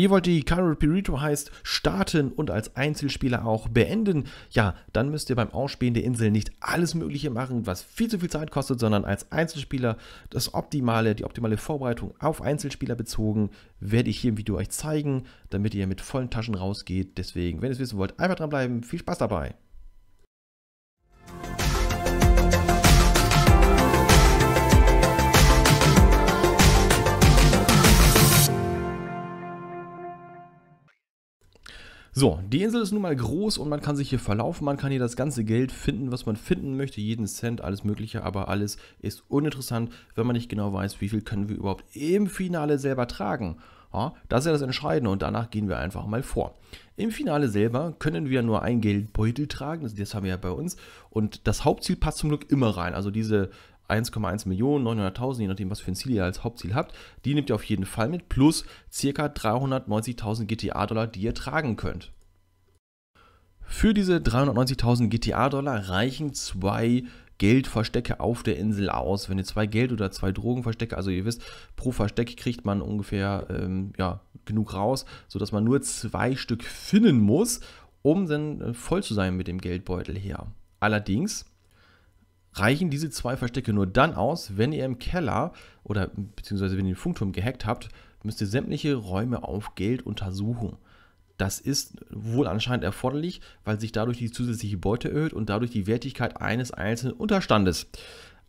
Ihr wollt die Cairo Pirito heißt starten und als Einzelspieler auch beenden. Ja, dann müsst ihr beim Ausspielen der Insel nicht alles Mögliche machen, was viel zu viel Zeit kostet, sondern als Einzelspieler das optimale, die optimale Vorbereitung auf Einzelspieler bezogen, werde ich hier im Video euch zeigen, damit ihr mit vollen Taschen rausgeht. Deswegen, wenn ihr es wissen wollt, einfach dranbleiben. Viel Spaß dabei! So, die Insel ist nun mal groß und man kann sich hier verlaufen, man kann hier das ganze Geld finden, was man finden möchte, jeden Cent, alles mögliche, aber alles ist uninteressant, wenn man nicht genau weiß, wie viel können wir überhaupt im Finale selber tragen. Ja, das ist ja das Entscheidende und danach gehen wir einfach mal vor. Im Finale selber können wir nur einen Geldbeutel tragen, das haben wir ja bei uns. Und das Hauptziel passt zum Glück immer rein. Also diese 1,1 Millionen, 900.000, je nachdem, was für ein Ziel ihr als Hauptziel habt. Die nehmt ihr auf jeden Fall mit, plus ca. 390.000 GTA-Dollar, die ihr tragen könnt. Für diese 390.000 GTA-Dollar reichen zwei Geldverstecke auf der Insel aus. Wenn ihr zwei Geld- oder zwei Drogenverstecke, also ihr wisst, pro Versteck kriegt man ungefähr ähm, ja, genug raus, sodass man nur zwei Stück finden muss, um dann äh, voll zu sein mit dem Geldbeutel her. Allerdings reichen diese zwei Verstecke nur dann aus, wenn ihr im Keller oder beziehungsweise wenn ihr den Funkturm gehackt habt, müsst ihr sämtliche Räume auf Geld untersuchen. Das ist wohl anscheinend erforderlich, weil sich dadurch die zusätzliche Beute erhöht und dadurch die Wertigkeit eines einzelnen Unterstandes.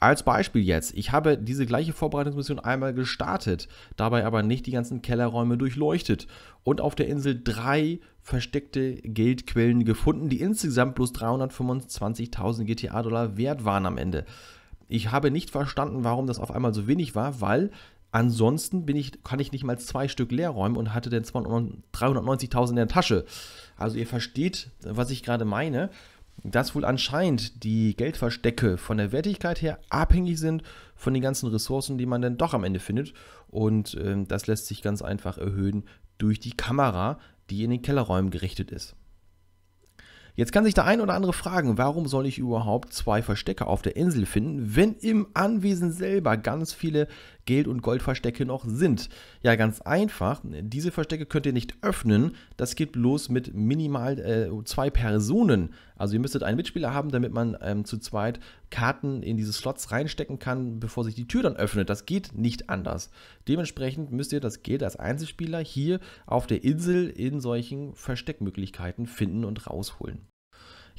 Als Beispiel jetzt, ich habe diese gleiche Vorbereitungsmission einmal gestartet, dabei aber nicht die ganzen Kellerräume durchleuchtet und auf der Insel drei versteckte Geldquellen gefunden, die insgesamt bloß 325.000 GTA-Dollar wert waren am Ende. Ich habe nicht verstanden, warum das auf einmal so wenig war, weil Ansonsten bin ich, kann ich nicht mal zwei Stück leer räumen und hatte dann 390.000 in der Tasche. Also ihr versteht, was ich gerade meine dass wohl anscheinend die Geldverstecke von der Wertigkeit her abhängig sind von den ganzen Ressourcen, die man dann doch am Ende findet. Und ähm, das lässt sich ganz einfach erhöhen durch die Kamera, die in den Kellerräumen gerichtet ist. Jetzt kann sich der ein oder andere fragen, warum soll ich überhaupt zwei Verstecke auf der Insel finden, wenn im Anwesen selber ganz viele Geld- und Goldverstecke noch sind? Ja, ganz einfach. Diese Verstecke könnt ihr nicht öffnen. Das geht bloß mit minimal äh, zwei Personen. Also ihr müsstet einen Mitspieler haben, damit man ähm, zu zweit Karten in diese Slots reinstecken kann, bevor sich die Tür dann öffnet. Das geht nicht anders. Dementsprechend müsst ihr das Geld als Einzelspieler hier auf der Insel in solchen Versteckmöglichkeiten finden und rausholen.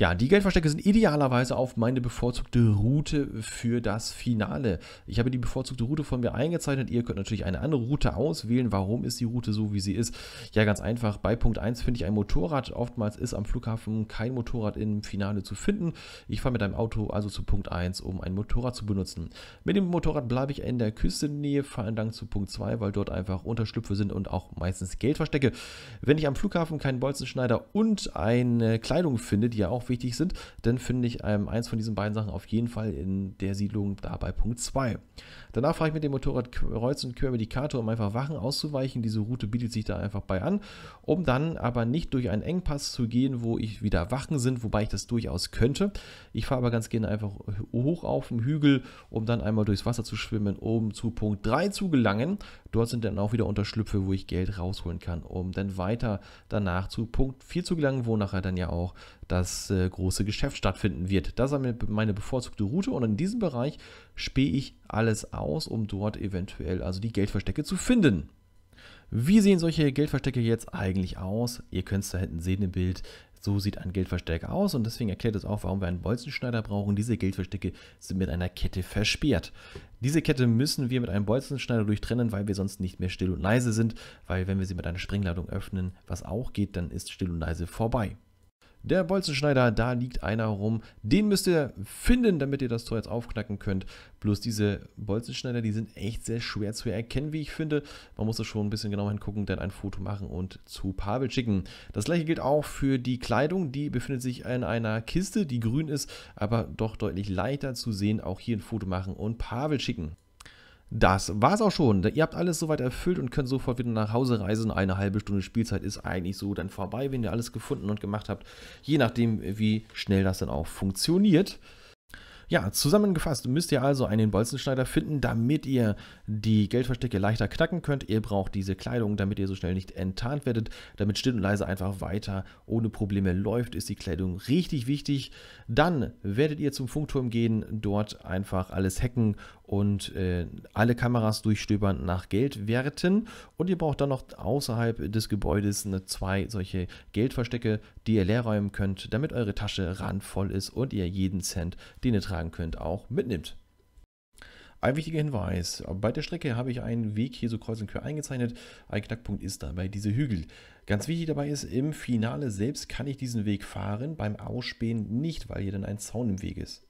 Ja, die Geldverstecke sind idealerweise auf meine bevorzugte Route für das Finale. Ich habe die bevorzugte Route von mir eingezeichnet. Ihr könnt natürlich eine andere Route auswählen. Warum ist die Route so, wie sie ist? Ja, ganz einfach. Bei Punkt 1 finde ich ein Motorrad. Oftmals ist am Flughafen kein Motorrad im Finale zu finden. Ich fahre mit einem Auto also zu Punkt 1, um ein Motorrad zu benutzen. Mit dem Motorrad bleibe ich in der Küstennähe, vor allem dann zu Punkt 2, weil dort einfach Unterschlüpfe sind und auch meistens Geldverstecke. Wenn ich am Flughafen keinen Bolzenschneider und eine Kleidung finde, die ja auch wichtig sind, dann finde ich ähm, eins von diesen beiden Sachen auf jeden Fall in der Siedlung dabei Punkt 2. Danach fahre ich mit dem Motorrad kreuz und quer über die Karte, um einfach Wachen auszuweichen. Diese Route bietet sich da einfach bei an, um dann aber nicht durch einen Engpass zu gehen, wo ich wieder Wachen sind, wobei ich das durchaus könnte. Ich fahre aber ganz gerne einfach hoch auf dem Hügel, um dann einmal durchs Wasser zu schwimmen, um zu Punkt 3 zu gelangen. Dort sind dann auch wieder Unterschlüpfe, wo ich Geld rausholen kann, um dann weiter danach zu Punkt 4 zu gelangen, wo nachher dann ja auch das äh, große Geschäft stattfinden wird. Das ist meine bevorzugte Route und in diesem Bereich spähe ich alles aus, um dort eventuell also die Geldverstecke zu finden. Wie sehen solche Geldverstecke jetzt eigentlich aus? Ihr könnt es da hinten sehen im Bild. So sieht ein Geldverstärker aus und deswegen erklärt es auch, warum wir einen Bolzenschneider brauchen. Diese Geldverstecke sind mit einer Kette versperrt. Diese Kette müssen wir mit einem Bolzenschneider durchtrennen, weil wir sonst nicht mehr still und leise sind, weil wenn wir sie mit einer Sprengladung öffnen, was auch geht, dann ist still und leise vorbei. Der Bolzenschneider, da liegt einer rum. Den müsst ihr finden, damit ihr das Tor jetzt aufknacken könnt. Bloß diese Bolzenschneider, die sind echt sehr schwer zu erkennen, wie ich finde. Man muss da schon ein bisschen genauer hingucken, dann ein Foto machen und zu Pavel schicken. Das gleiche gilt auch für die Kleidung. Die befindet sich in einer Kiste, die grün ist, aber doch deutlich leichter zu sehen. Auch hier ein Foto machen und Pavel schicken. Das war's auch schon. Ihr habt alles soweit erfüllt und könnt sofort wieder nach Hause reisen. Eine halbe Stunde Spielzeit ist eigentlich so dann vorbei, wenn ihr alles gefunden und gemacht habt. Je nachdem, wie schnell das dann auch funktioniert. Ja, zusammengefasst müsst ihr also einen Bolzenschneider finden, damit ihr die Geldverstecke leichter knacken könnt. Ihr braucht diese Kleidung, damit ihr so schnell nicht enttarnt werdet, damit still und leise einfach weiter ohne Probleme läuft, ist die Kleidung richtig wichtig. Dann werdet ihr zum Funkturm gehen, dort einfach alles hacken und äh, alle Kameras durchstöbern nach Geldwerten. Und ihr braucht dann noch außerhalb des Gebäudes eine, zwei solche Geldverstecke, die ihr leer räumen könnt, damit eure Tasche randvoll ist und ihr jeden Cent, den ihr tragt, eintragen könnt, auch mitnimmt. Ein wichtiger Hinweis, bei der Strecke habe ich einen Weg hier so kreuz und quer eingezeichnet. Ein Knackpunkt ist dabei diese Hügel. Ganz wichtig dabei ist, im Finale selbst kann ich diesen Weg fahren, beim Ausspähen nicht, weil hier dann ein Zaun im Weg ist.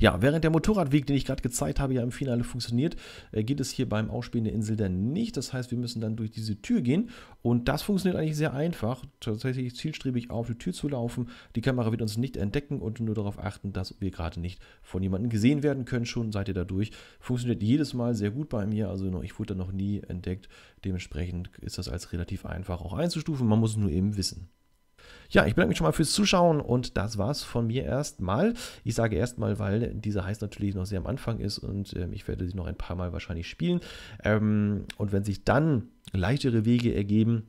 Ja, während der Motorradweg, den ich gerade gezeigt habe, ja im Finale funktioniert, äh, geht es hier beim Ausspielen der Insel dann nicht. Das heißt, wir müssen dann durch diese Tür gehen und das funktioniert eigentlich sehr einfach. Tatsächlich zielstrebig auf die Tür zu laufen. Die Kamera wird uns nicht entdecken und nur darauf achten, dass wir gerade nicht von jemandem gesehen werden können. Schon seid ihr dadurch. Funktioniert jedes Mal sehr gut bei mir. Also ich wurde da noch nie entdeckt. Dementsprechend ist das als relativ einfach auch einzustufen. Man muss es nur eben wissen. Ja, ich bedanke mich schon mal fürs Zuschauen und das war's von mir erstmal. Ich sage erstmal, weil dieser heißt natürlich noch sehr am Anfang ist und ähm, ich werde sie noch ein paar Mal wahrscheinlich spielen. Ähm, und wenn sich dann leichtere Wege ergeben,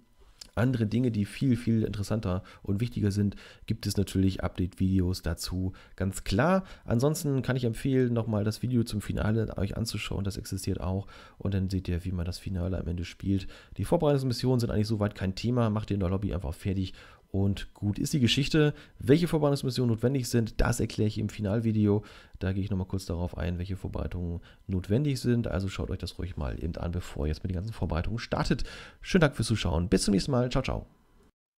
andere Dinge, die viel, viel interessanter und wichtiger sind, gibt es natürlich Update-Videos dazu, ganz klar. Ansonsten kann ich empfehlen, nochmal das Video zum Finale euch anzuschauen, das existiert auch. Und dann seht ihr, wie man das Finale am Ende spielt. Die Vorbereitungsmissionen sind eigentlich soweit kein Thema, macht ihr in der Lobby einfach fertig und gut ist die Geschichte. Welche Vorbereitungsmissionen notwendig sind, das erkläre ich im Finalvideo. Da gehe ich nochmal kurz darauf ein, welche Vorbereitungen notwendig sind. Also schaut euch das ruhig mal eben an, bevor ihr jetzt mit den ganzen Vorbereitungen startet. Schönen Dank fürs Zuschauen. Bis zum nächsten Mal. Ciao, ciao.